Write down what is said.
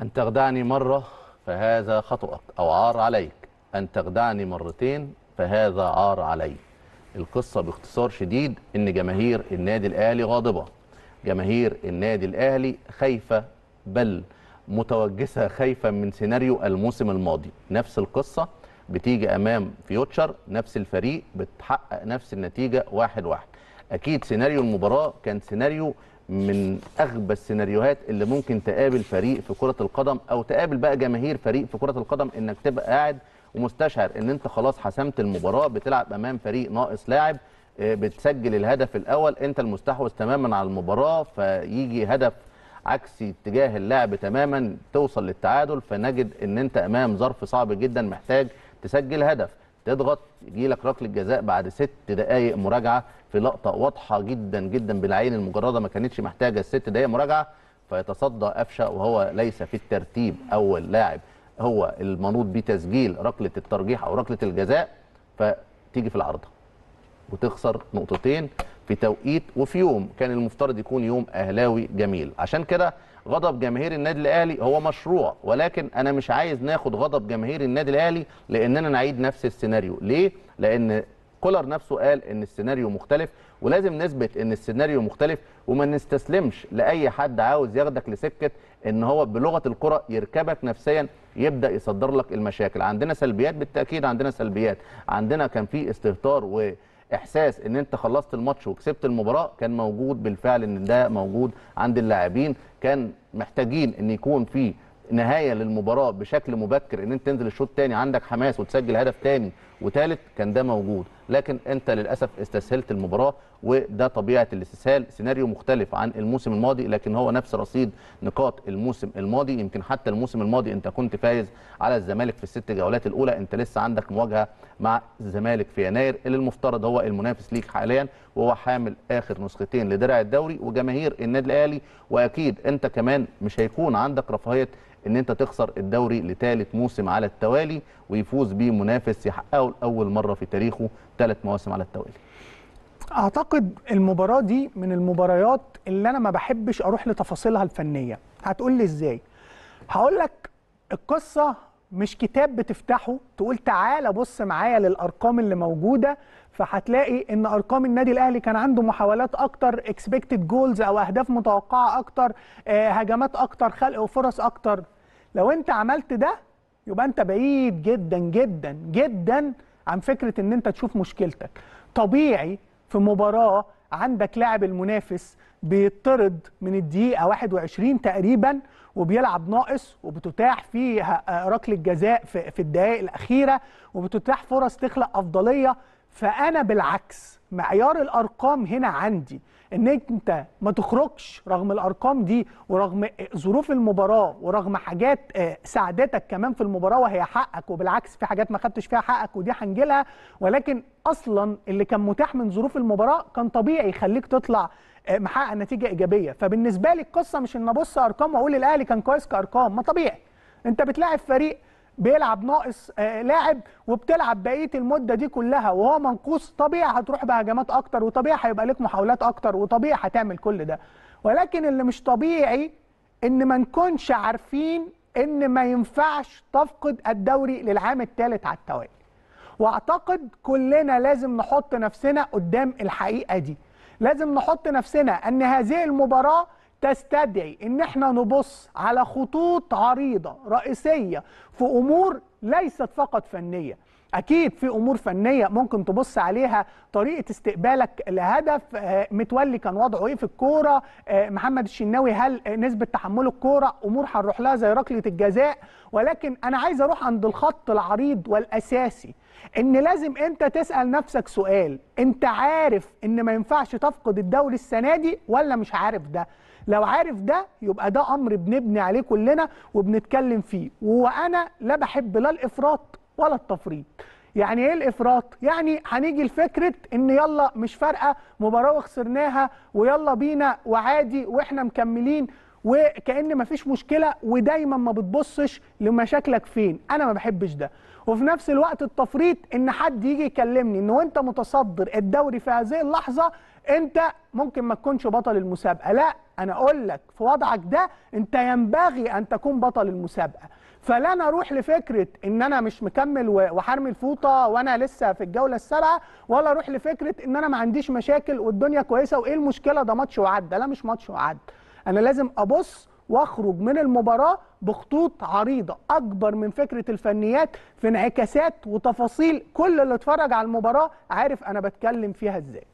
أن تخدعني مرة فهذا خطأك أو عار عليك أن تخدعني مرتين فهذا عار علي القصة باختصار شديد أن جماهير النادي الأهلي غاضبة جماهير النادي الأهلي خايفة بل متوجسة خايفة من سيناريو الموسم الماضي نفس القصة بتيجي أمام فيوتشر نفس الفريق بتحقق نفس النتيجة واحد واحد أكيد سيناريو المباراة كان سيناريو من اغبى السيناريوهات اللي ممكن تقابل فريق في كره القدم او تقابل بقى جماهير فريق في كره القدم انك تبقى قاعد ومستشعر ان انت خلاص حسمت المباراه بتلعب امام فريق ناقص لاعب آه، بتسجل الهدف الاول انت المستحوذ تماما على المباراه فيجي هدف عكسي اتجاه اللعب تماما توصل للتعادل فنجد ان انت امام ظرف صعب جدا محتاج تسجل هدف تضغط يجي لك ركله جزاء بعد ست دقائق مراجعه في لقطه واضحه جدا جدا بالعين المجرده ما كانتش محتاجه الست دقائق مراجعه فيتصدى قفشه وهو ليس في الترتيب اول لاعب هو المنوط بتسجيل ركله الترجيح او ركله الجزاء فتيجي في العارضه وتخسر نقطتين في توقيت وفي يوم كان المفترض يكون يوم اهلاوي جميل عشان كده غضب جماهير النادي الاهلي هو مشروع ولكن انا مش عايز ناخد غضب جماهير النادي الاهلي لاننا نعيد نفس السيناريو ليه لان كولر نفسه قال ان السيناريو مختلف ولازم نثبت ان السيناريو مختلف وما نستسلمش لاي حد عاوز ياخدك لسكه ان هو بلغه الكره يركبك نفسيا يبدا يصدر لك المشاكل عندنا سلبيات بالتاكيد عندنا سلبيات عندنا كان في استهتار و احساس ان انت خلصت الماتش وكسبت المباراه كان موجود بالفعل ان ده موجود عند اللاعبين كان محتاجين ان يكون في نهايه للمباراه بشكل مبكر ان انت تنزل الشوط الثاني عندك حماس وتسجل هدف تاني وثالث كان ده موجود لكن انت للاسف استسهلت المباراه وده طبيعه الاستسهال سيناريو مختلف عن الموسم الماضي لكن هو نفس رصيد نقاط الموسم الماضي يمكن حتى الموسم الماضي انت كنت فايز على الزمالك في الست جولات الاولى انت لسه عندك مواجهه مع الزمالك في يناير اللي المفترض هو المنافس ليك حاليا وهو حامل اخر نسختين لدرع الدوري وجماهير النادي الاهلي واكيد انت كمان مش هيكون عندك رفاهيه ان انت تخسر الدوري لثالث موسم على التوالي ويفوز بيه منافس يحققه الابطال اول مره في تاريخه ثلاث مواسم على التوالي اعتقد المباراه دي من المباريات اللي انا ما بحبش اروح لتفاصيلها الفنيه هتقول لي ازاي هقول لك القصه مش كتاب بتفتحه تقول تعالى بص معايا للارقام اللي موجوده فهتلاقي ان ارقام النادي الاهلي كان عنده محاولات اكتر اكسبكتد جولز او اهداف متوقعه اكتر آه، هجمات اكتر خلق وفرص اكتر لو انت عملت ده يبقى انت بعيد جدا جدا جدا عن فكره ان انت تشوف مشكلتك طبيعي في مباراه عندك لاعب المنافس بيطرد من الدقيقه 21 تقريبا وبيلعب ناقص وبتتاح فيه آه، ركله جزاء في الدقائق الاخيره وبتتاح فرص تخلق افضليه فانا بالعكس معيار الارقام هنا عندي ان انت ما تخرجش رغم الارقام دي ورغم ظروف المباراه ورغم حاجات آه، ساعدتك كمان في المباراه وهي حقك وبالعكس في حاجات ما خدتش فيها حقك ودي هنجيلها ولكن اصلا اللي كان متاح من ظروف المباراه كان طبيعي يخليك تطلع آه، محقق نتيجه ايجابيه فبالنسبه لي القصه مش ان ابص ارقام واقول الاهلي كان كويس كارقام ما طبيعي انت بتلاعب فريق بيلعب ناقص آه، لاعب وبتلعب بقيه المده دي كلها وهو منقوص طبيعي هتروح بهجمات اكتر وطبيعي هيبقى لك محاولات اكتر وطبيعي هتعمل كل ده ولكن اللي مش طبيعي ان ما نكونش عارفين ان ما ينفعش تفقد الدوري للعام الثالث على التوالي واعتقد كلنا لازم نحط نفسنا قدام الحقيقه دي لازم نحط نفسنا ان هذه المباراه تستدعي ان احنا نبص على خطوط عريضه رئيسيه في امور ليست فقط فنيه اكيد في امور فنيه ممكن تبص عليها طريقه استقبالك لهدف آه، متولي كان وضعه ايه في الكوره آه، محمد الشناوي هل نسبه تحمل الكوره امور هنروح لها زي ركله الجزاء ولكن انا عايز اروح عند الخط العريض والاساسي ان لازم انت تسال نفسك سؤال انت عارف ان ما ينفعش تفقد الدوري السنه دي ولا مش عارف ده لو عارف ده يبقى ده امر بنبني عليه كلنا وبنتكلم فيه وانا لا بحب لا الافراط ولا التفريط يعني ايه الافراط يعني هنيجي لفكره ان يلا مش فارقه مباراه وخسرناها ويلا بينا وعادي واحنا مكملين وكأن مفيش مشكلة ودايما ما بتبصش لمشاكلك فين أنا ما بحبش ده وفي نفس الوقت التفريط ان حد يجي يكلمني ان وانت متصدر الدوري في هذه اللحظه انت ممكن ما تكونش بطل المسابقه لا انا اقول لك في وضعك ده انت ينبغي ان تكون بطل المسابقه فلا انا اروح لفكره ان انا مش مكمل وحرمي الفوطه وانا لسه في الجوله السابعه ولا اروح لفكره ان انا ما عنديش مشاكل والدنيا كويسه وايه المشكله ده ماتش وعدى لا مش ماتش وعدى انا لازم ابص واخرج من المباراه بخطوط عريضه اكبر من فكره الفنيات في انعكاسات وتفاصيل كل اللي اتفرج على المباراه عارف انا بتكلم فيها ازاي